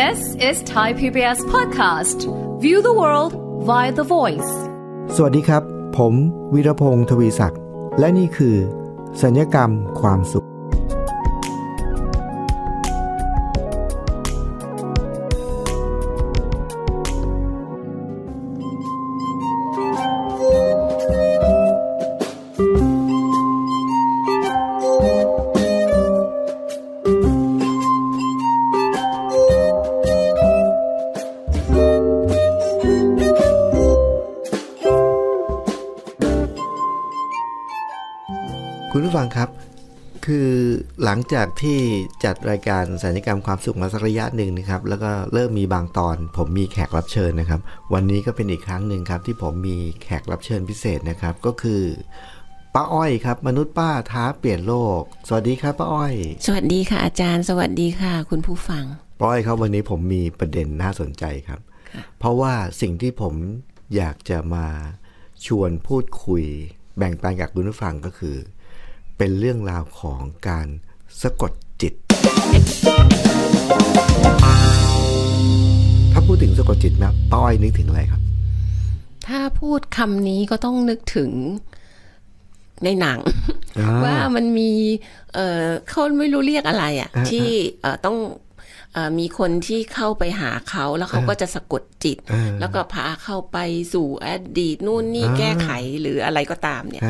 This is Thai PBS podcast. View the world via the voice. สวัสดีครับ ผมวีรพงศ์ทวีศักดิ์ และนี่คือ สัญญกรรมความสุขลังจากที่จัดรายการสัญญกรรมความสุขมาสักระยะหนึ่งนะครับ แล้วก็เริ่มมีบางตอน ผมมีแขกรับเชิญนะครับ วันนี้ก็เป็นอีกครั้งหนึ่งครับ ที่ผมมีแขกรับเชิญพิเศษนะครับ ก็คือ ป้าอ้อยครับมนุษย์ป้าท้าเปลี่ยนโลก สวัสดีครับ ป้าอ้อย สวัสดีค่ะ อาจารย์ สวัสดีค่ะ คุณผู้ฟัง ป้าอ้อยครับวันนี้ผมมีประเด็นน่าสนใจครับ เพราะว่าสิ่งที่ผมอยากจะมาชวนพูดคุย แบ่งปันกับคุณผู้ฟังก็คือ เป็นเรื่องราวของการสะกดจิต ถ้าพูดถึงสะกดจิตนะต้อยนึกถึงอะไรครับ ถ้าพูดคำนี้ก็ต้องนึกถึง ในหนัง ว่ามันมีเเขาไม่รู้เรียกอะไรอ่ะ ที่ต้องมีคนที่เข้าไปหาเขาแล้วเขาก็จะสะกดจิต แล้วก็พาเข้าไปสู่อดีตนู่นนี่แก้ไขหรืออะไรก็ตามเนี่ย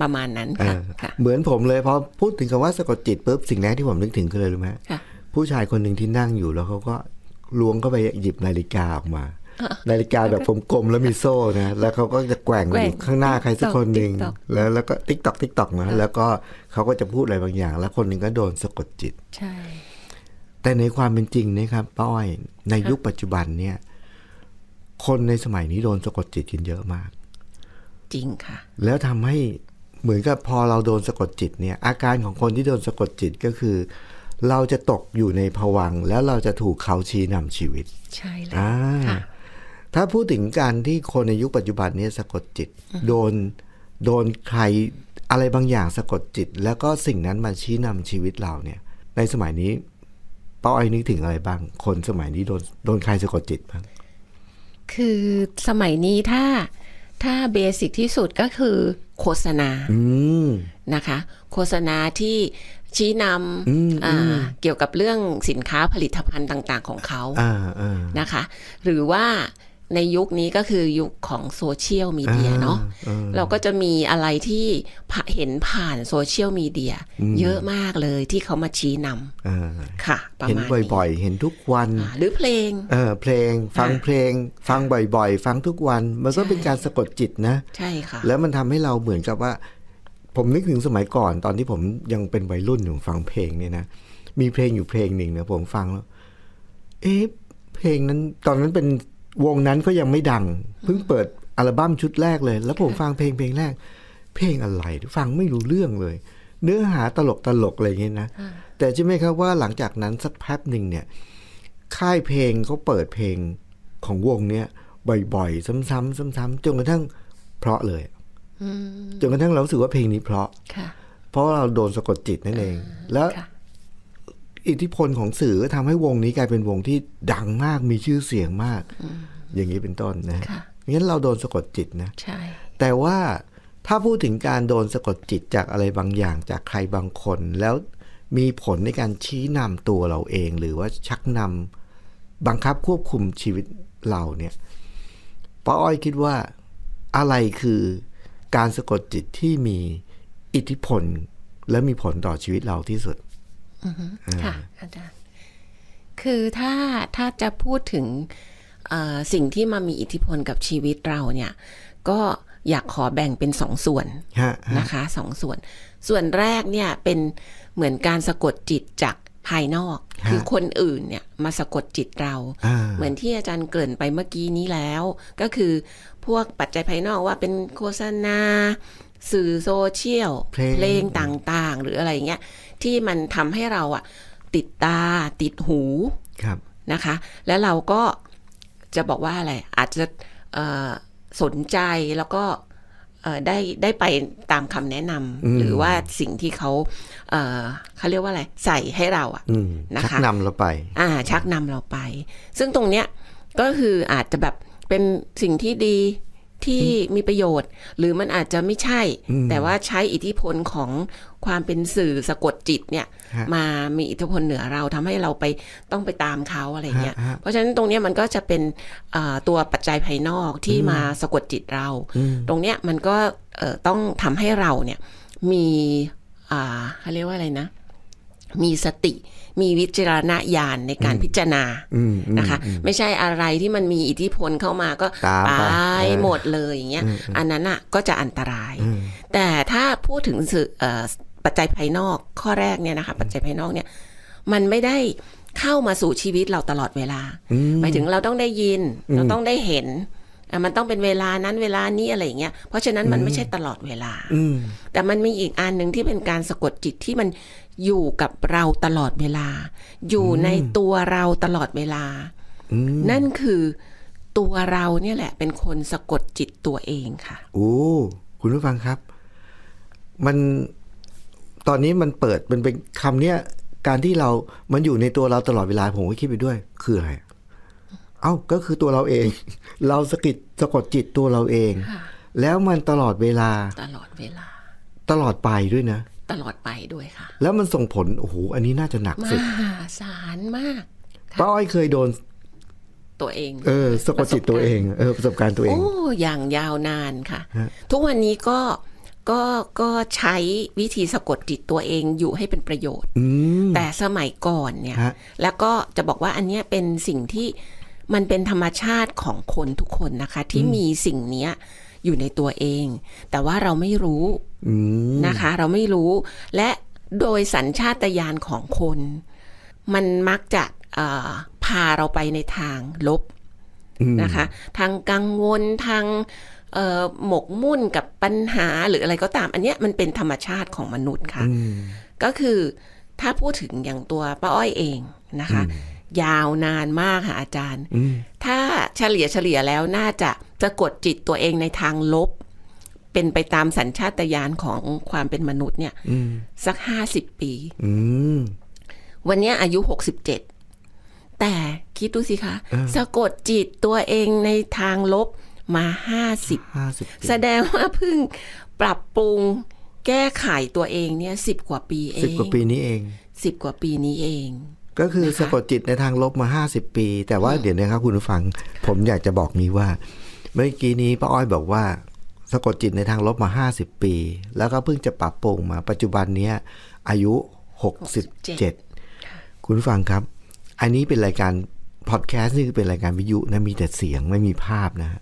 ประมาณนั้นค่ะเหมือนผมเลยพอพูดถึงคำว่าสะกดจิตปุ๊บสิ่งแรกที่ผมนึกถึงคืออะไรรู้ไหมผู้ชายคนหนึ่งที่นั่งอยู่แล้วเขาก็ล้วงเข้าไปหยิบนาฬิกาออกมา นาฬิกาแบบผมกลมแล้วมีโซ่นะ แล้วเขาก็จะแกว่งอยู่ข้างหน้าใครสักคนหนึ่งแล้วแล้วก็ติ๊กตอกติ๊กตอกนะแล้วก็เขาก็จะพูดอะไรบางอย่าง แล้วคนหนึ่งก็โดนสะกดจิตใช่แต่ในความเป็นจริงนะครับป้าอ้อยในยุคปัจจุบันเนี่ยคนในสมัยนี้โดนสะกดจิตกินเยอะมาก จริงค่ะ แล้วทำให้เหมือนกับพอเราโดนสะกดจิตเนี่ยอาการของคนที่โดนสะกดจิตก็คือ เราจะตกอยู่ในผวัง แล้วเราจะถูกเขาชี้นำชีวิตใช่แล้วถ้าพูดถึงการที่คนในยุคปัจจุบันนี้สะกดจิต โดนโดนใครอะไรบางอย่างสะกดจิต แล้วก็สิ่งนั้นมาชี้นำชีวิตเราเนี่ย ในสมัยนี้ป้าอ้อยนึกถึงอะไรบ้าง คนสมัยนี้โดนโดนใครสะกดจิตบ้างคือสมัยนี้ถ้าถ้าเบสิกที่สุดก็คือ โฆษณานะคะ โฆษณาที่ชี้นำเกี่ยวกับเรื่องสินค้าผลิตภัณฑ์ต่างๆของเขานะคะ หรือว่าในยุคนี้ก็คือยุคของโซเชียลมีเดียเนาะ เราก็จะมีอะไรที่เห็นผ่านโซเชียลมีเดียเยอะมากเลยที่เขามาชี้นำค่ะ เห็นบ่อยๆ เห็นทุกวัน หรือเพลง เออเพลง ฟังเพลง ฟังบ่อยๆ ฟังทุกวัน มันก็เป็นการสะกดจิตนะ ใช่ค่ะ แล้วมันทำให้เราเหมือนกับว่า ผมนึกถึงสมัยก่อนตอนที่ผมยังเป็นวัยรุ่นอยู่ฟังเพลงเนี่ยนะ มีเพลงอยู่เพลงหนึ่งนะผมฟังแล้ว เอ๊ะ เพลงนั้นตอนนั้นเป็นวงนั้นก็ยังไม่ดังเพิ่งเปิดอัลบั้มชุดแรกเลย แล้วผมฟังเพลงเพลงแรกเพลงอะไรฟังไม่รู้เรื่องเลย เนื้อหาตลกตลกอะไรอย่างเงี้ยนะแต่ใช่ไหมครับว่าหลังจากนั้นสักแป๊บหนึ่งเนี่ย ค่ายเพลงเขาเปิดเพลงของวงเนี้ยบ่อยๆซ้ำๆซ้ำๆจนกระทั่ง เพราะเลยจนกระทั่งเราสึกว่าเพลงนี้เพราะเพราะเราโดนสะกดจิตนั่นเอง แล้วอิทธิพลของสื่อทํทำให้วงนี้กลายเป็นวงที่ดังมากมีชื่อเสียงมาก อย่างนี้เป็นต้นนะ งั้นเราโดนสะกดจิตนะ ใช่ แต่ว่าถ้าพูดถึงการโดนสะกดจิตจากอะไรบางอย่างจากใครบางคน แล้วมีผลในการชี้นำตัวเราเอง หรือว่าชักนำบังคับควบคุมชีวิตเราเนี่ยป้าอ้อยคิดว่าอะไรคือการสะกดจิตที่มีอิทธิพล และมีผลต่อชีวิตเราที่สุดค่ะอาจารย์คือถ้าถ้าจะพูดถึงสิ่งที่มามีอิทธิพลกับชีวิตเราเนี่ย ก็อยากขอแบ่งเป็นสองส่วนนะคะสองส่วน ส่วนแรกเนี่ยเป็นเหมือนการสะกดจิตจากภายนอก คือคนอื่นเนี่ย มาสะกดจิตเรา เหมือนที่อาจารย์เกริ่นไปเมื่อกี้นี้แล้ว ก็คือพวกปัจจัยภายนอกว่าเป็นโฆษณาสื่อโซเชียลเพลงต่างๆ หรืออะไรเงี้ยที่มันทำให้เราอะติดตา ติดหูนะคะ แล้วเราก็จะบอกว่าอะไร อาจจะสนใจแล้วก็ได้ได้ไปตามคำแนะนำหรือว่าสิ่งที่เขาเขาเรียกว่าอะไรใส่ให้เราอะนะคะชักนำเราไป อ่า ชักนำเราไป ซึ่งตรงเนี้ยก็คืออาจจะแบบเป็นสิ่งที่ดีที่มีประโยชน์หรือมันอาจจะไม่ใช่ แต่ว่าใช้อิทธิพลของความเป็นสื่อสะกดจิตเนี่ย มามีอิทธิพลเหนือเราทำให้เราไปต้องไปตามเขาอะไรเงี้ยเพราะฉะนั้นตรงนี้มันก็จะเป็นตัวปัจจัยภายนอกที่มาสะกดจิตเรา ตรงเนี้ยมันก็ต้องทำให้เราเนี่ยมีเขาเรียกว่าอะไรนะมีสติมีวิจารณญาณในการพิจารณานะคะไม่ใช่อะไรที่มันมีอิทธิพลเข้ามาก็ตายหมดเลยอย่างเงี้ยอันนั้นอ่ะก็จะอันตราย แต่ถ้าพูดถึงสื่อปัจจัยภายนอกข้อแรกเนี่ยนะคะปัจจัยภายนอกเนี่ย มันไม่ได้เข้ามาสู่ชีวิตเราตลอดเวลาหมายถึงเราต้องได้ยินเราต้องได้เห็นมันต้องเป็นเวลานั้นเวลานี้ อะไรอย่างเงี้ย เพราะฉะนั้น มันไม่ใช่ตลอดเวลาแต่มันมีอีกอันหนึ่งที่เป็นการสะกดจิตที่มันอยู่กับเราตลอดเวลา อยู่ในตัวเราตลอดเวลานั่นคือตัวเราเนี่ยแหละ เป็นคนสะกดจิตตัวเองค่ะ โอ้ คุณผู้ฟังครับ มัน ตอนนี้มันเปิดมันเป็นคำเนี้ย การที่เรา มันอยู่ในตัวเราตลอดเวลา ผมก็คิดไปด้วย คืออะไรเอ้า ก็คือตัวเราเอง เราสะกิดสะกดจิตตัวเราเอง แล้วมันตลอดเวลา ตลอดเวลา ตลอดไปด้วยนะตลอดไปด้วยค่ะ แล้วมันส่งผลโอ้โหอันนี้น่าจะหนักสุดมหาศาลมากป้าอ้อยเคยโดน ตัวเองเออสะกดจิตตัวเองเออประสบการณ์ตัวเองโอ้อย่างยาวนานค่ะ ทุกวันนี้ก็ก็ก็ใช้วิธีสะกดจิตตัวเองอยู่ให้เป็นประโยชน์แต่สมัยก่อนเนี่ย แล้วก็จะบอกว่าอันนี้เป็นสิ่งที่มันเป็นธรรมชาติของคนทุกคนนะคะ ที่มีสิ่งนี้อยู่ในตัวเอง แต่ว่าเราไม่รู้นะคะ เราไม่รู้และโดยสัญชาตญาณของคน มันมักจะพาเราไปในทางลบ นะคะทางกังวลทางหมกมุ่นกับปัญหาหรืออะไรก็ตาม อันเนี้ยมันเป็นธรรมชาติของมนุษย์ค่ะก็คือถ้าพูดถึงอย่างตัวป้าอ้อยเองนะคะยาวนานมากค่ะอาจารย์ ถ้าเฉลี่ยเฉลี่ยแล้วน่าจะสะกดจิตตัวเองในทางลบ เป็นไปตามสัญชาตญาณของความเป็นมนุษย์เนี่ยสักห้าสิบปีวันนี้อายุหกสิบเจ็ดแต่คิดดูสิคะสะกดจิตตัวเองในทางลบมาห้าสิบแสดงว่าเพิ่งปรับปรุงแก้ไขตัวเองเนี่ยสิบกว่าปีเองสิบกว่าปีนี้เองสิบกว่าปีนี้เองก็คือสะกดจิตในทางลบมา 50 ปี แต่ว่าเดี๋ยวนะครับคุณผู้ฟังผมอยากจะบอกนี้ว่า เมื่อกี้นี้ป้าอ้อยบอกว่า สะกดจิตในทางลบมา 50 ปี แล้วก็เพิ่งจะปรับปรุงมาปัจจุบันนี้อายุ 67 คุณผู้ฟังครับ อันนี้เป็นรายการ พอดแคสต์นี่คือเป็นรายการวิทยุนะมีแต่เสียงไม่มีภาพนะ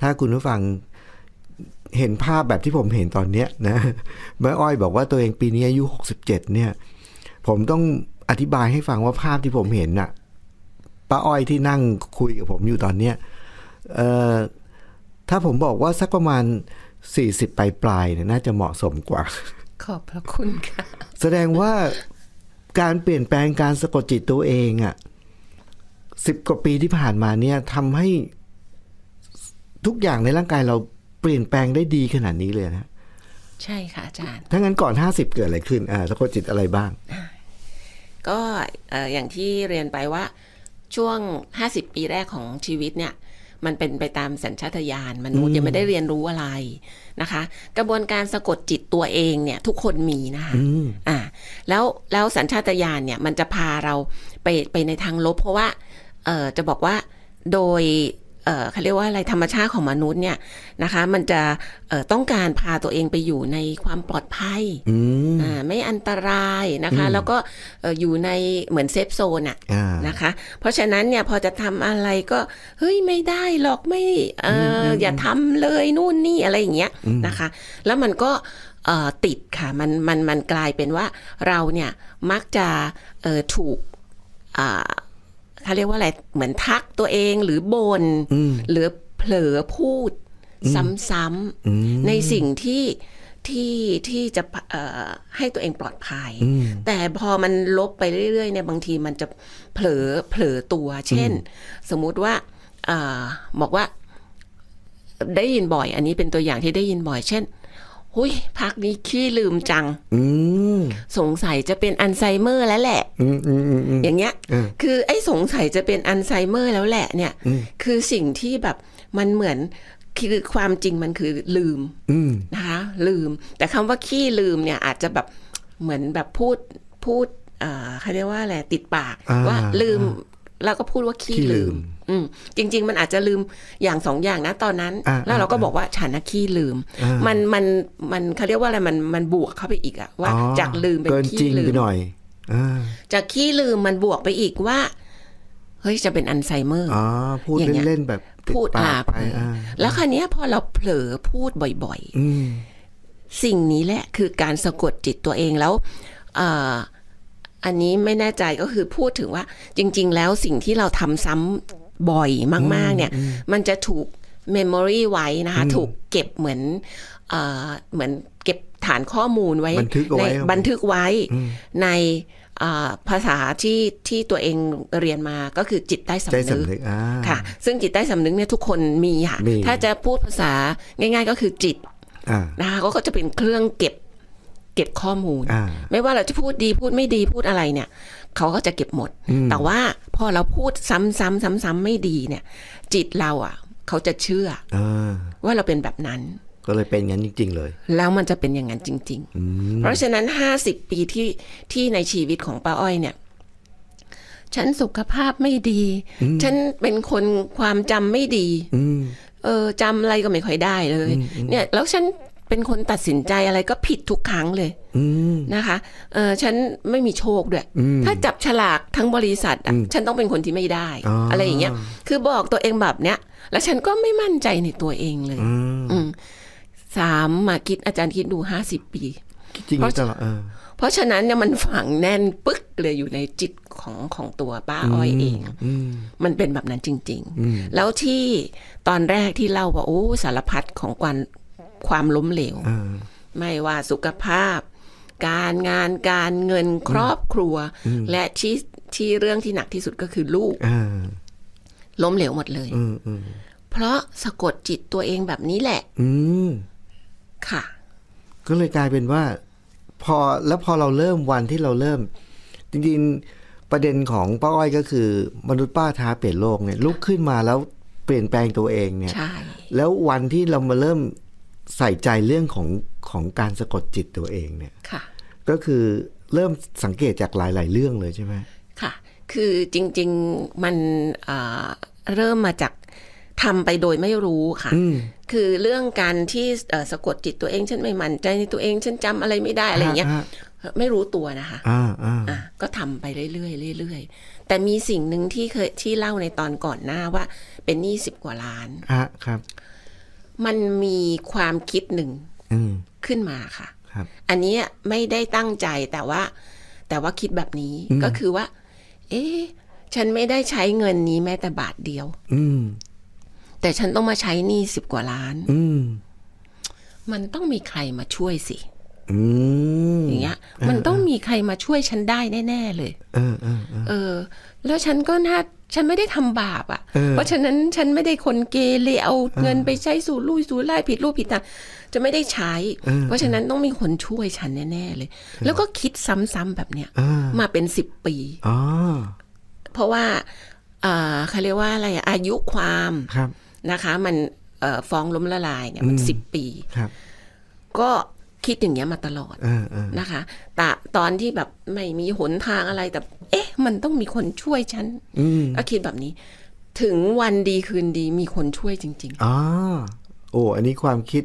ถ้าคุณผู้ฟังเห็นภาพแบบที่ผมเห็นตอนเนี้ยนะแม่อ้อยบอกว่าตัวเองปีนี้อายุ 67 เนี่ยผมต้องอธิบายให้ฟังว่าภาพที่ผมเห็นน่ะป้าอ้อยที่นั่งคุยกับผมอยู่ตอนเนี้ยเอ่อถ้าผมบอกว่าสักประมาณสีปลายปลายเนี่ยน่าจะเหมาะสมกว่า ขอบพระคุณค่ะ แสดงว่าการเปลี่ยนแปลงการสะกดจิตตัวเองอะ่ะสิบกว่าปีที่ผ่านมาเนี่ยทำให้ ทุกอย่างในร่างกายเราเปลี่ยนแปลงได้ดีขนาดนี้เลยนะ ใช่ค่ะอาจารย์ ถ้างั้นก่อนห้าสิบเกิดอะไรขึ้นอ่าสะกดจิตอะไรบ้างก็อย่างที่เรียนไปว่าช่วง 50 ปีแรกของชีวิตเนี่ย มันเป็นไปตามสัญชาตญาณมนุษย์ยังไม่ได้เรียนรู้อะไรนะคะ กระบวนการสะกดจิตตัวเองเนี่ยทุกคนมีนะคะอ่าแล้วแล้วสัญชาตญาณเนี่ย มันจะพาเราไปไปในทางลบ เพราะว่าเออจะบอกว่าโดยเขาเรียกว่าอะไรธรรมชาติของมนุษย์เนี่ยนะคะ มันจะต้องการพาตัวเองไปอยู่ในความปลอดภัย ไม่อันตรายนะคะ แล้วก็อยู่ในเหมือนเซฟโซนอะนะคะ เพราะฉะนั้นเนี่ยพอจะทำอะไรก็ เฮ้ยไม่ได้หรอกไม่อออย่าทำเลยนู่นนี่อะไรอย่างเงี้ยนะคะ แล้วมันก็ติดค่ะ มันมันมันกลายเป็นว่าเราเนี่ยมักจะถูกถ้าเรียกว่าอะไร เหมือนทักตัวเองหรือบน่นหรือเผลอพูดซ้ำๆในสิ่งที่ที่ที่จะให้ตัวเองปลอดภยัย แต่พอมันลบไปเรื่อยๆเนี่ยบางทีมันจะเผลอเผลอตัว เช่นสมมุติว่าบอกว่าได้ยินบ่อย อันนี้เป็นตัวอย่างที่ได้ยินบ่อยเช่นหุยพักนี้ขี้ลืมจังสงสัยจะเป็นอัลไซเมอร์แล้วแหละอย่างเงี้ยคือไอ้สงสัยจะเป็นอัลไซเมอร์แล้วแหละเนี่ยคือสิ่งที่แบบมันเหมือนคือความจริงมันคือลืมนะคะลืม แต่คำว่าขี้ลืมเนี่ยอาจจะแบบ เหมือนแบบพูดพูดเขาเรียกว่าอะไรติดปากว่าลืมแล้วก็พูดว่าขี้ลืม อืมจริง ๆ มันอาจจะลืมอย่างสองอย่างนะ ตอนนั้นแล้วเราก็บอกว่าฉันนะขี้ลืมมันมันมันเขาเรียกว่าอะไรมันมันบวกเข้าไปอีกอะว่า จากลืมเป็นขี้ลืมหน่อยจากขี้ลืมมันบวกไปอีกว่า เฮ้ย จะเป็นอัลไซเมอร์อ๋อพูดเล่นๆแบบ พูดอาไปแล้วคราวนี้พอเราเผลอพูดบ่อยๆสิ่งนี้แหละคือการสะกดจิตตัวเองแล้วอันนี้ไม่แน่ใจก็คือพูดถึงว่าจริง ๆ แล้วสิ่งที่เราทำซ้ำบ่อยมากๆเนี่ยมันจะถูกเมมโมรีไว้นะคะถูกเก็บเหมือนเหมือนเก็บฐานข้อมูลไว้ในบันทึกไว้ในภาษาที่ที่ตัวเองเรียนมาก็คือจิตใต้สำนึกค่ะซึ่งจิตใต้สำนึกเนี่ยทุกคนมีค่ะถ้าจะพูดภาษาง่ายๆ ก็คือจิตนะคะก็จะเป็นเครื่องเก็บเก็บข้อมูล ไม่ว่าเราจะพูดดีพูดไม่ดีพูดอะไรเนี่ย เขาก็จะเก็บหมด แต่ว่าพอเราพูดซ้ำๆซ้ำๆไม่ดีเนี่ย จิตเราอ่ะ เขาจะเชื่ออ ว่าเราเป็นแบบนั้น ก็เลยเป็นงั้นจริง ๆ เลย แล้วมันจะเป็นอย่างนั้นจริงๆ เพราะฉะนั้นห้าสิบปีที่ที่ในชีวิตของป้าอ้อยเนี่ย ฉันสุขภาพไม่ดี ฉันเป็นคนความจำไม่ดีเออจำอะไรก็ไม่ค่อยได้เลยเนี่ย แล้วฉันเป็นคนตัดสินใจอะไรก็ผิดทุกครั้งเลยนะคะเออฉันไม่มีโชคด้วย ถ้าจับฉลากทั้งบริษัทอ่ะฉันต้องเป็นคนที่ไม่ได้ อะไรอย่างเงี้ย คือบอกตัวเองแบบเนี้ย แล้วฉันก็ไม่มั่นใจในตัวเองเลยสามมาคิด อาจารย์คิดดูห้าสิบปีจริงจังเพราะฉะนั้นเนี่ยมันฝังแน่นปึ๊กเลยอยู่ในจิตของของตัวป้าอ้อยเอง มันเป็นแบบนั้นจริงๆแล้วที่ตอนแรกที่เล่าว่าโอ้สารพัดของกวนความล้มเหลวไม่ว่าสุขภาพ การงานการเงินครอบครัวและที้ที่เรื่องที่หนักที่สุดก็คือลูกล้มเหลวหมดเลยเพราะสะกดจิตตัวเองแบบนี้แหละค่ะ ก็เลยกลายเป็นว่า พอแล้วพอเราเริ่มวันที่เราเริ่ม จริงๆ ประเด็นของป้าอ้อยก็คือ มนุษย์ป้าท้าเปลี่ยนโลกเนี่ยลุกขึ้นมาแล้วเปลี่ยนแปลงตัวเองเนี่ยแล้ววันที่เรามาเริ่มใส่ใจเรื่องของของการสะกดจิตตัวเองเนี่ยก็คือเริ่มสังเกตจากหลายๆ เรื่องเลยใช่ไหมค่ะ คือจริงๆมันเริ่มมาจากทำไปโดยไม่รู้ค่ะ คือเรื่องการที่สะกดจิตตัวเอง ฉันไม่มั่นใจในตัวเอง ฉันจำอะไรไม่ได้อะไรเงี้ย ไม่รู้ตัวนะคะอ่าก็ทำไปเรื่อยๆเรื่อยๆ แต่มีสิ่งหนึ่งที่เคยที่เล่าในตอนก่อนหน้าว่าเป็นหนี้สิบกว่าล้านอครับมันมีความคิดหนึ่งขึ้นมาค่ะ อันนี้ไม่ได้ตั้งใจแต่ว่า แต่ว่าคิดแบบนี้ก็คือว่า เอ๊ะฉันไม่ได้ใช้เงินนี้แม้แต่บาทเดียวแต่ฉันต้องมาใช้นี่สิบกว่าล้านมมันต้องมีใครมาช่วยสิอย่างเงี้ย มันต้องมีใครมาช่วยฉันได้แน่ ๆ เลยเออเออเออ แล้วฉันก็น่าฉันไม่ได้ทำบาปอ่ะ เพราะฉะนั้นฉันไม่ได้คนเกเรเอาเงินไปใช้สู่ลู่สู่ไล่ผิดลูปผิดตางจะไม่ได้ใช้ เพราะฉะนั้นต้องมีคนช่วยฉันแน่ ๆ เลย แล้วก็คิดซ้ำ ๆแบบเนี้ยมาเป็นสิบปีเพราะว่าเขาเรียกว่าอะไรอายุความนะคะ มันฟ้องล้มละลาย เนี่ย มันสิบปีก็คิดอย่างเงี้ยมาตลอดนะคะ แต่ตอนที่แบบไม่มีหนทางอะไรแต่เอ๊ะ มันต้องมีคนช่วยฉันก็คิดแบบนี้ ถึงวันดีคืนดีมีคนช่วยจริง ๆอ๋อโอ้อันนี้ความคิด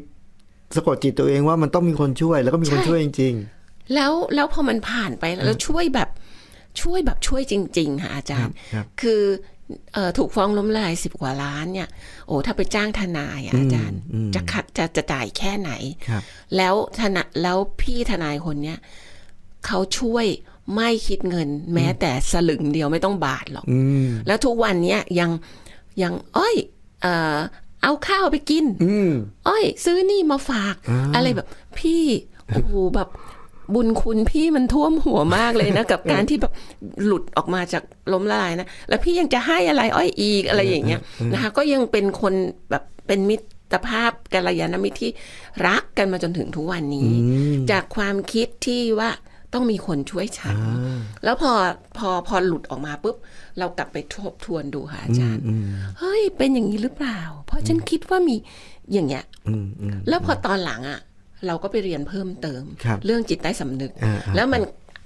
สะกดจิตตัวเองว่ามันต้องมีคนช่วยแล้วก็มีคนช่วยจริง ๆ แล้วแล้วพอมันผ่านไปแล้วช่วยแบบช่วยแบบช่วยจริงๆค่ะอาจารย์คือถูกฟ้องล้มละลายสิบกว่าล้านเนี่ย โอ้ ถ้าไปจ้างทนายอาจารย์ จะขัดจะจะจ่ายแค่ไหน แล้วทนายแล้วพี่ทนายคนเนี้ยเขาช่วยไม่คิดเงิน แม้แต่สลึงเดียวไม่ต้องบาทหรอก แล้วทุกวันเนี้ยยังยังอ้อยเออเอาข้าวไปกินอ้อยซื้อนี่มาฝากอะไรแบบ พี่โอ้โหแบบบุญคุณพี่มันท่วมหัวมากเลยนะกับการที่แบบหลุดออกมาจากล้มละลายนะแล้วพี่ยังจะให้อะไรอ้อยอีกอะไรอย่างเงี้ยนะคะก็ยังเป็นคนแบบเป็นมิตรภาพกัลยาณมิตรที่รักกันมาจนถึงทุกวันนี้จากความคิดที่ว่าต้องมีคนช่วยฉัน แล้วพอพอพอหลุดออกมาปุ๊บ เรากลับไปทบทวนดูค่ะอาจารย์เฮ้ยเป็นอย่างนี้หรือเปล่า เพราะฉันคิดว่ามีอย่างเงี้ย แล้วพอตอนหลังอ่ะเราก็ไปเรียนเพิ่มเติมรเรื่องจิตใต้สำนึก แล้วมัน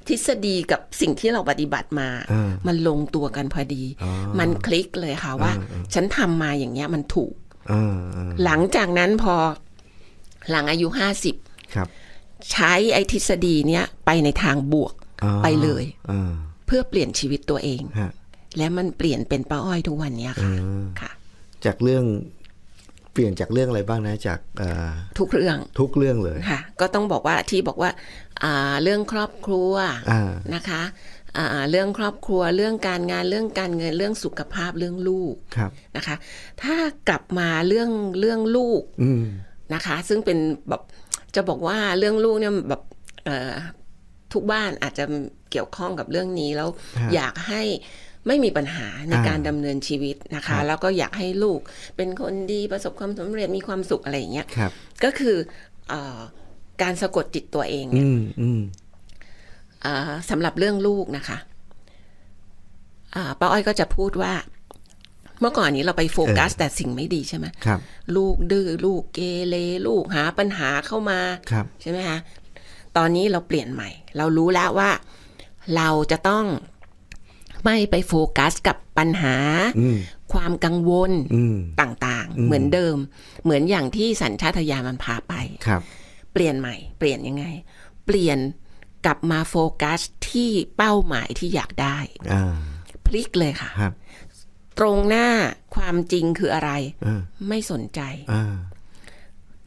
ทฤษฎีกับสิ่งที่เราปฏิบัติมา มันลงตัวกันพอดี มันคลิกเลยค่ะว่า ฉันทำมาอย่างเงี้ยมันถูกหลังจากนั้นพอหลังอายุห้าสิบใช้ไอ้ทฤษฎีเนี้ยไปในทางบวกไปเลยเพื่อเปลี่ยนชีวิตตัวเอง และมันเปลี่ยนเป็นป้าอ้อยทุกวันนี้ค่ะค่ะ จากเรื่องเปลี่ยนจากเรื่องอะไรบ้างนะจากทุกเรื่องทุกเรื่องเลยค่ะก็ต้องบอกว่าที่บอกว่าเรื่องครอบครัวนะคะเรื่องครอบครัวเรื่องการงานเรื่องการเงินเรื่องสุขภาพเรื่องลูกนะคะ ถ้ากลับมาเรื่องเรื่องลูกนะคะ ซึ่งเป็นแบบจะบอกว่าเรื่องลูกเนี่ยแบบทุกบ้านอาจจะเกี่ยวข้องกับเรื่องนี้แล้วอยากให้ไม่มีปัญหาในการดำเนินชีวิตนะคะ แล้วก็อยากให้ลูกเป็นคนดีประสบความสำเร็จมีความสุขอะไรอย่างเงี้ยก็คืออการสะกดจิตตัวเองเนี่ยสำหรับเรื่องลูกนะคะป้าอ้อยก็จะพูดว่า เมื่อก่อนนี้เราไปโฟกัสแต่สิ่งไม่ดีใช่ไหมลูกดื้อลูกเกเรลูกหา ปัญหาเข้ามาใช่ไหมคะตอนนี้เราเปลี่ยนใหม่ เรารู้แล้วว่าเราจะต้องไม่ไปโฟกัสกับปัญหา ความกังวลต่างๆ เหมือนเดิม เหมือนอย่างที่สัญชาตญาณมันพาไปครับ เปลี่ยนใหม่เปลี่ยนยังไง เปลี่ยนกลับมาโฟกัส ที่เป้าหมายที่อยากได้ พลิกเลยค่ะตรงหน้าความจริงคืออะไรไม่สนใจ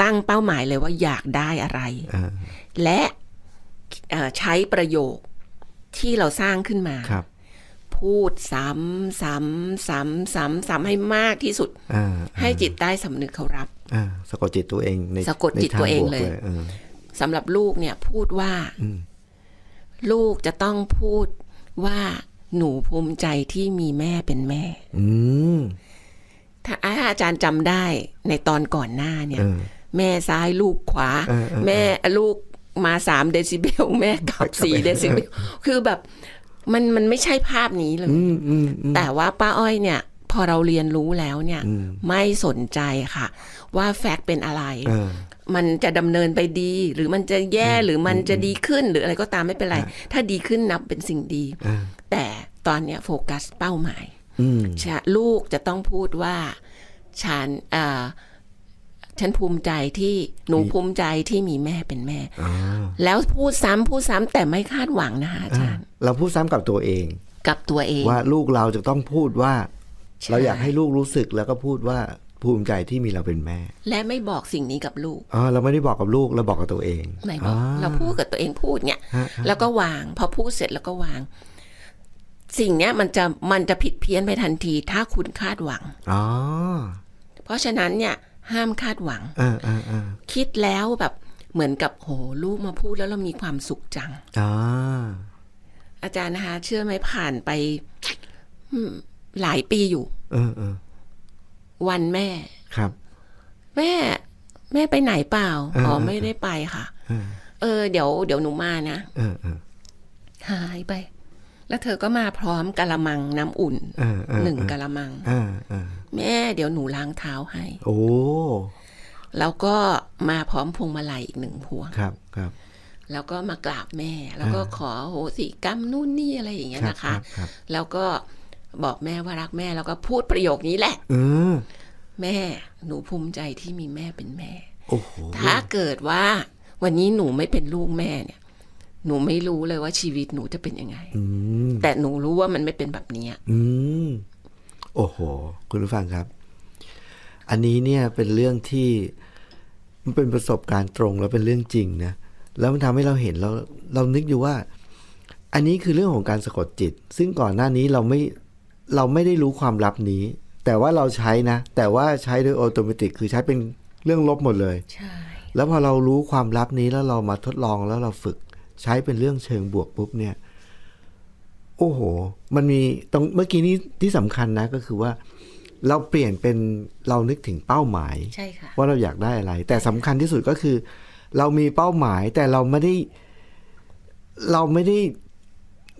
ตั้งเป้าหมายเลยว่าอยากได้อะไร และใช้ประโยค ที่เราสร้างขึ้นมาพูดซ้ำซ้ำซ้ำซ้ำซ้ำให้มากที่สุดให้จิตใต้สำนึกเขารับสะกดจิตตัวเองในสะกดจิตตัวเองเลยสำหรับลูกเนี่ยพูดว่าลูกจะต้องพูดว่า หนูภูมิใจที่มีแม่เป็นแม่ถ้าอาจารย์จำได้ในตอนก่อนหน้าเนี่ย แม่ซ้ายลูกขวา แม่ลูกมาสามเดซิเบลแม่กลับสี่เดซิเบลคือแบบมันมันไม่ใช่ภาพนี้เลยแต่ว่าป้าอ้อย เนี่ย พอเราเรียนรู้แล้วเนี่ย ไม่สนใจค่ะ ว่าแฟกต์เป็นอะไร มันจะดำเนินไปดีหรือมันจะแย่หรือมันจะดีขึ้นหรืออะไรก็ตามไม่เป็นไร ถ้าดีขึ้นนับเป็นสิ่งดี แต่ตอนเนี้ยโฟกัสเป้าหมายลูกจะต้องพูดว่าฉันอฉันภูมิใจที่หนูภูมิใจที่มีแม่เป็นแม่แล้วพูดซ้ำพูดซ้ำแต่ไม่คาดหวังนะคะอาจารย์ เราพูดซ้ำกับตัวเอง กับตัวเองว่าลูกเราจะต้องพูดว่า เราอยากให้ลูกรู้สึกแล้วก็พูดว่าภูมิใจที่มีเราเป็นแม่ และไม่บอกสิ่งนี้กับลูกอ๋อเราไม่ได้บอกกับลูกเราบอกกับตัวเองไม่บอกเราพูดกับตัวเองพูดเนี่ยแล้วก็วางพอพูดเสร็จแล้วก็วาง สิ่งเนี้ยมันจะมันจะผิดเพี้ยนไปทันทีถ้าคุณคาดหวัง อ๋อเพราะฉะนั้นเนี่ยห้ามคาดหวัง คิดแล้วแบบเหมือนกับโหลูกมาพูดแล้วเรามีความสุขจัง อาจารย์นะคะเชื่อไหมผ่านไป หลายปีอยู่วันแม่ครับ แม่ แม่ไปไหนเปล่า อ๋อไม่ได้ไปค่ะ เออเดี๋ยวเดี๋ยวหนูมานะ หายไป แล้วเธอก็มาพร้อมกะละมังน้ำอุ่นหนึ่งกะละมังแม่เดี๋ยวหนูล้างเท้าให้ โอ้ แล้วก็มาพร้อมพวงมาลัยอีกหนึ่งพวง ครับครับ แล้วก็มากราบแม่ แล้วก็ขอโหสิกรรมนู่นนี่อะไรอย่างเงี้ยนะคะคแล้วก็บอกแม่ว่ารักแม่ แล้วก็พูดประโยคนี้แหละอแม่หนูภูมิใจที่มีแม่เป็นแม่ โอ้ถ้าเกิดว่าวันนี้หนูไม่เป็นลูกแม่เนี่ย หนูไม่รู้เลยว่าชีวิตหนูจะเป็นยังไงแต่หนูรู้ว่ามันไม่เป็นแบบนี้อืโอ้โห คุณผู้ฟังครับ อันนี้เนี่ยเป็นเรื่องที่มันเป็นประสบการณ์ตรง แล้วเป็นเรื่องจริงนะ แล้วมันทำให้เราเห็นเราเรานึกอยู่ว่า อันนี้คือเรื่องของการสะกดจิต ซึ่งก่อนหน้านี้เราไม่ เราไม่ได้รู้ความลับนี้ แต่ว่าเราใช้นะ แต่ว่าใช้โดยอัตโนมัติคือใช้เป็นเรื่องลบหมดเลย ใช่ แล้วพอเรารู้ความลับนี้แล้วเรามาทดลองแล้วเราฝึกใช้เป็นเรื่องเชิงบวกปุ๊บเนี่ยโอ้โห มันมีตรงเมื่อกี้นี้ที่สำคัญนะ ก็คือว่า เราเปลี่ยนเป็นเรานึกถึงเป้าหมายใช่่คะว่าเราอยากได้อะไรแต่สำคัญที่สุดก็คือ เรามีเป้าหมายแต่เราไม่ได้ เราไม่ได้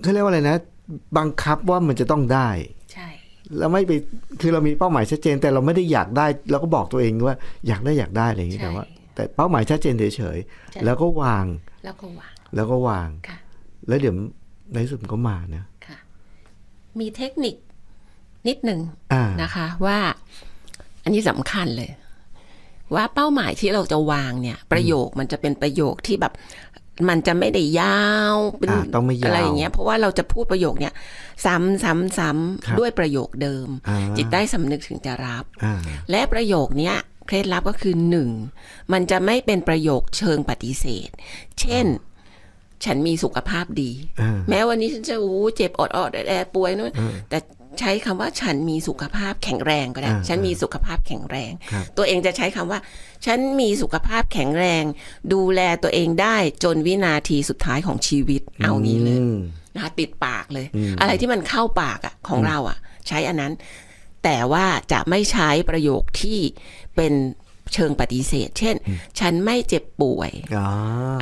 เขาเรียกว่าอะไรนะบังคับว่ามันจะต้องได้ใช่ เราไม่ไปคือเรามีเป้าหมายชัดเจน แต่เราไม่ได้อยากได้เราก็บอกตัวเองว่าอยากได้อยากได้อะไรอย่างนี้แต่ว่า แต่เป้าหมายชัดเจนเฉยๆแล้วก็วาง แล้วก็วางแล้วก็วางแล้วเดี๋ยวในสุดก็มานะค่ะมีเทคนิคนิดหนึ่งนะคะว่า อันนี้สำคัญเลย ว่าเป้าหมายที่เราจะวางเนี่ย ประโยคมันจะเป็นประโยคที่แบบมันจะไม่ได้ยาวเป็นออะไรอย่างเงี้ยเพราะว่าเราจะพูดประโยคเนี้ยซ้ำซ้ำซ้ำด้วยประโยคเดิมจิตใต้สำนึกถึงจะรับและประโยคเนี้ยเคล็ดลับก็คือหนึ่งมันจะไม่เป็นประโยคเชิงปฏิเสธ เช่นฉันมีสุขภาพดี แม้วันนี้ฉันจะอู้เจ็บอดอดแอดป่วยนู่นแต่ใช้คำว่าฉันมีสุขภาพแข็งแรงก็ได้ ฉันมีสุขภาพแข็งแรง ตัวเองจะใช้คำว่า ฉันมีสุขภาพแข็งแรง ดูแลตัวเองได้จนวินาทีสุดท้ายของชีวิตเอางี้เลยนะคะติดปากเลย อะไรที่มันเข้าปากอะของเราอะใช้อันนั้น แต่ว่าจะไม่ใช้ประโยคที่เป็นเชิงปฏิเสธ เช่น ฉันไม่เจ็บป่วย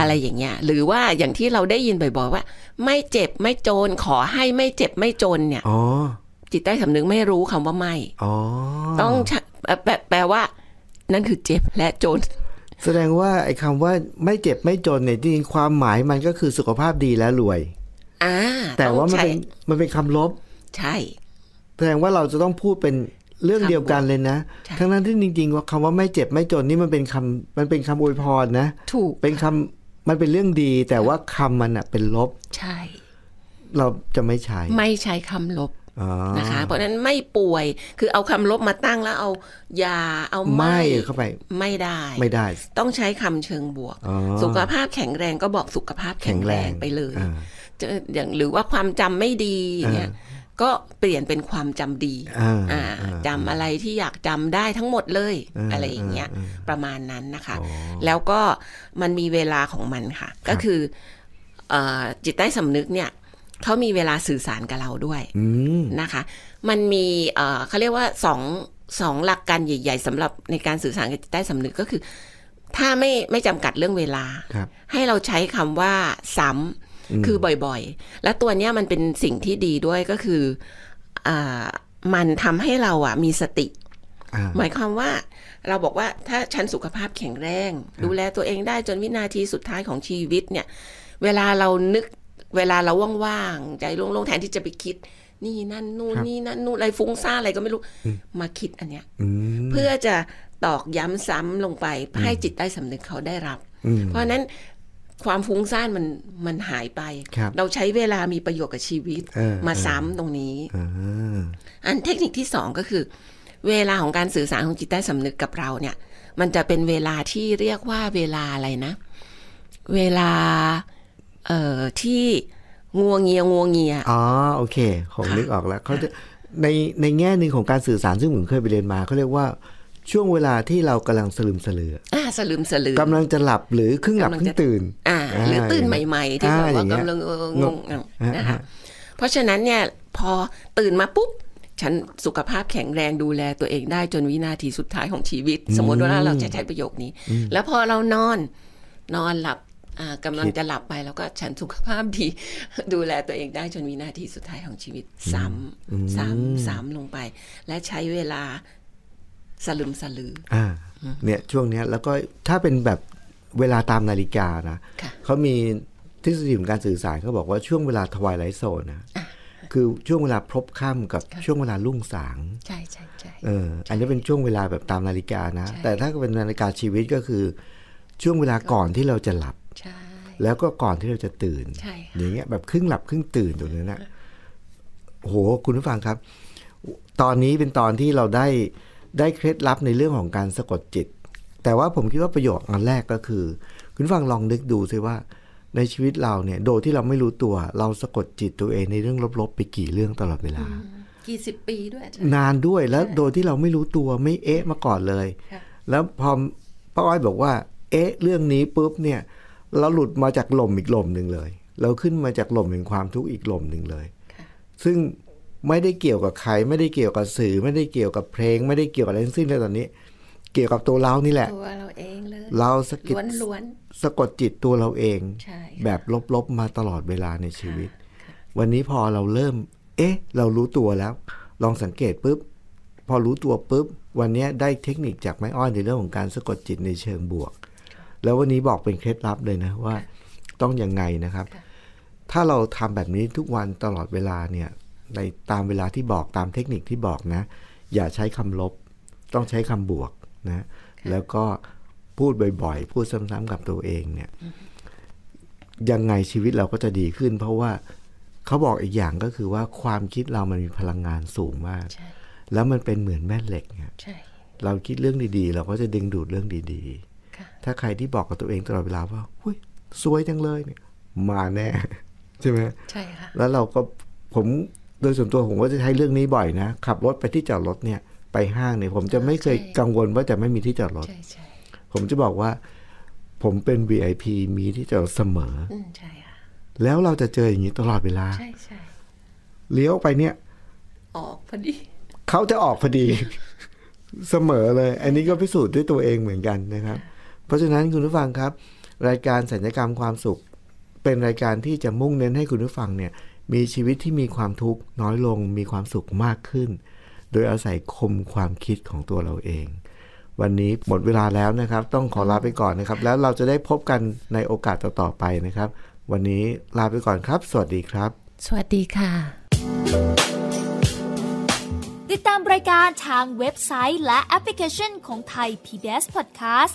อะไรอย่างเงี้ยหรือว่าอย่างที่เราได้ยินบ่อยๆว่า ไม่เจ็บไม่โจน ขอให้ไม่เจ็บไม่จนเนี่ยจิตใต้สำนึกไม่รู้คำว่าไม่ต้องแปลว่า นั่นคือเจ็บและจน แสดงว่าไอ้คำว่าไม่เจ็บไม่จนเนี่ยจริงความหมายมันก็คือสุขภาพดีและรวยแต่ว่ามันเป็นมันเป็นคำลบ ใช่แสดงว่าเราจะต้องพูดเป็นเรื่องเดียวกันเลยนะ ทั้งนั้นที่จริงๆ ว่าคำว่าไม่เจ็บไม่จนนี่มันเป็นคำมันเป็นคำอวยพรนะถูกเป็นคำมันเป็นเรื่องดี แต่ว่าคำมันอ่ะเป็นลบ ใช่ เราจะไม่ใช้ ไม่ใช้คำลบนะคะ เพราะนั้นไม่ป่วย คือเอาคำลบมาตั้งแล้วเอายาเอาไม่เข้าไป ไม่ได้ ไม่ได้ ต้องใช้คำเชิงบวก สุขภาพแข็งแรงก็บอกสุขภาพแข็งแรงไปเลยอย่างหรือว่าความจำไม่ดีเนี่ยก็เปลี่ยนเป็นความจำดีจำอะไรที่อยากจำได้ทั้งหมดเลย อะไรอย่างเงี้ยประมาณนั้นนะคะ แล้วก็มันมีเวลาของมันค่ะ ก็คือ จิตใต้สำนึกเนี่ย เขามีเวลาสื่อสารกับเราด้วยนะคะ มันมีเขาเรียกว่าสองสองหลักการใหญ่ ๆสำหรับในการสื่อสารกับจิตใต้สำนึกก็คือ ถ้าไม่ไม่จำกัดเรื่องเวลา ให้เราใช้คำว่าซ้ำคือบ่อยๆ และตัวเนี้ยมันเป็นสิ่งที่ดีด้วยก็คืออ่ามันทำให้เราอ่ะมีสติ หมายความว่าเราบอกว่าถ้าฉันสุขภาพแข็งแรง ดูแลตัวเองได้จนวินาทีสุดท้ายของชีวิตเนี่ย เวลาเรานึกเวลาเราว่างๆใจโล่งๆแทนที่จะไปคิด นี่นั่นนู่นนี่นั่นนู่นอะไรฟุ้งซ่านอะไรก็ไม่รู้มาคิดอันเนี้ย เพื่อจะตอกย้ำซ้ำลงไปให้จิตใต้สำนึกเขาได้รับเพราะนั้นความฟุ้งซ่านมันมันหายไปรเราใช้เวลามีประโยชน์กับชีวิตมาซ้ำตรงนี้อันเทคนิคที่สองก็คือ เวลาของการสื่อสารของจิตใต้สำนึกกับเราเนี่ย มันจะเป็นเวลาที่เรียกว่าเวลาอะไรนะ เวลาเอ่อที่งววเงียงววเงีย อ๋อโอเคผมนึกออกแล้ว เขาจะในในแง่หนึ่งของการสื่อสารซึ่งผมเคยไปเรียนมาเขาเรียกว่าช่วงเวลาที่เรากำลังสลืมสลือ อ่าสลืมสลือกำลังจะหลับหรือครึ่งหลับครึ่งตื่น อ่าหรือตื่นใหม่ๆที่แบบว่ากำลังงงนะคะเพราะฉะนั้นเนี่ยพอตื่นมาปุ๊บ ฉันสุขภาพแข็งแรงดูแลตัวเองได้จนวินาทีสุดท้ายของชีวิต สมมติว่าเราจะใช้ประโยคนี้ แล้วพอเรานอนนอนหลับกำลังจะหลับไปแล้วก็ฉันสุขภาพดีดูแลตัวเองได้จนวินาทีสุดท้ายของชีวิตซ้ำซ้ำซ้ำลงไป และใช้เวลาสลึมสลืออ่าเนี่ยช่วงเนี้ยแล้วก็ถ้าเป็นแบบเวลาตามนาฬิกานะเขามีทฤษฎีของการสื่อสารเขาบอกว่าช่วงเวลาทวายไลท์โซนนะคือช่วงเวลาพบค่ำกับช่วงเวลาลุ่งสางใช่ใช่ใช่เอออันนี้เป็นช่วงเวลาแบบตามนาฬิกานะแต่ถ้าเป็นนาฬิกาชีวิตก็คือ ช่วงเวลาก่อนที่เราจะหลับแล้วก็ก่อนที่เราจะตื่นอย่างเงี้ยแบบครึ่งหลับครึ่งตื่นตรงนั้นนะโหคุณผู้ฟังครับ ตอนนี้เป็นตอนที่เราได้ได้เคล็ดลับในเรื่องของการสะกดจิต แต่ว่าผมคิดว่าประโยชน์อันแรกก็คือคุณฟังลองนึกดูซิว่าในชีวิตเราเนี่ยโดยที่เราไม่รู้ตัว เราสะกดจิตตัวเอง ในเรื่องลบๆ ไปกี่เรื่องตลอดเวลา กี่สิบปีด้วยนานด้วยแล้วโดยที่เราไม่รู้ตัวไม่เอ๊ะมาก่อนเลยแล้วพอป้าอ้อยบอกว่า เอ๊ะเรื่องนี้ ปุ๊บเนี่ยเราหลุดมาจากหล่มอีกหล่มหนึ่งเลย เราขึ้นมาจากหล่มแห่งความทุกข์อีกหล่มหนึ่งเลยซึ่งไม่ได้เกี่ยวกับใคร ไม่ได้เกี่ยวกับสื่อ ไม่ได้เกี่ยวกับเพลง ไม่ได้เกี่ยวกับอะไรทั้งสิ้นเลยตอนนี้ เกี่ยวกับตัวเรานี่แหละตัวเราเองเลยเราสะกิดสะกดจิตตัวเราเองแบบลบๆมาตลอดเวลาในชีวิต วันนี้พอเราเริ่มเอ๊ะเรารู้ตัวแล้ว ลองสังเกตปุ๊บ พอรู้ตัวปุ๊บ วันนี้ได้เทคนิคจากไม้อ้อยในเรื่องของการสะกดจิตในเชิงบวก แล้ววันนี้บอกเป็นเคล็ดลับเลยนะว่า ต้องยังไงนะครับ ถ้าเราทำแบบนี้ทุกวันตลอดเวลาเนี่ยในตามเวลาที่บอกตามเทคนิคที่บอกนะ อย่าใช้คำลบต้องใช้คำบวกนะ แล้วก็พูดบ่อยๆ พูดซ้ำๆกับตัวเองเนี่ย ยังไงชีวิตเราก็จะดีขึ้นเพราะว่าเขาบอกอีกอย่างก็คือว่าความคิดเรามันมีพลังงานสูงมากแล้วมันเป็นเหมือนแม่เหล็กเนี่ยเราคิดเรื่องดีๆ เราก็จะดึงดูดเรื่องดีๆ ถ้าใครที่บอกกับตัวเองตลอดเวลาว่าหุ้ยสวยจังเลยเนี่ย มาแน่ใช่ไหมใช่ค่ะแล้วเราก็ผมโดยส่วนตัวผมก็จะใช้เรื่องนี้บ่อยนะขับรถไปที่จอดรถเนี่ย ไปห้างเนี่ยผมจะไม่เคยกังวลว่าจะไม่มีที่จอดรถผมจะบอกว่าผมเป็น VIP มีที่จอดเสมอแล้วเราจะเจออย่างนี้ตลอดเวลา เลี้ยวไปเนี่ย ออกพอดีเขาจะออกพอดี เสมอเลย อันนี้ก็พิสูจน์ด้วยตัวเองเหมือนกันนะครับ เพราะฉะนั้นคุณผู้ฟังครับ รายการสัญญกรรมความสุข เป็นรายการที่จะมุ่งเน้นให้คุณผู้ฟังเนี่ยมีชีวิตที่มีความทุกข์น้อยลง มีความสุขมากขึ้น โดยอาศัยคมความคิดของตัวเราเอง วันนี้หมดเวลาแล้วนะครับ ต้องขอลาไปก่อนนะครับ แล้วเราจะได้พบกันในโอกาสต่อ ๆ ไปนะครับ วันนี้ลาไปก่อนครับ สวัสดีครับ สวัสดีค่ะ ติดตามรายการทางเว็บไซต์และแอปพลิเคชันของไทย PBS Podcast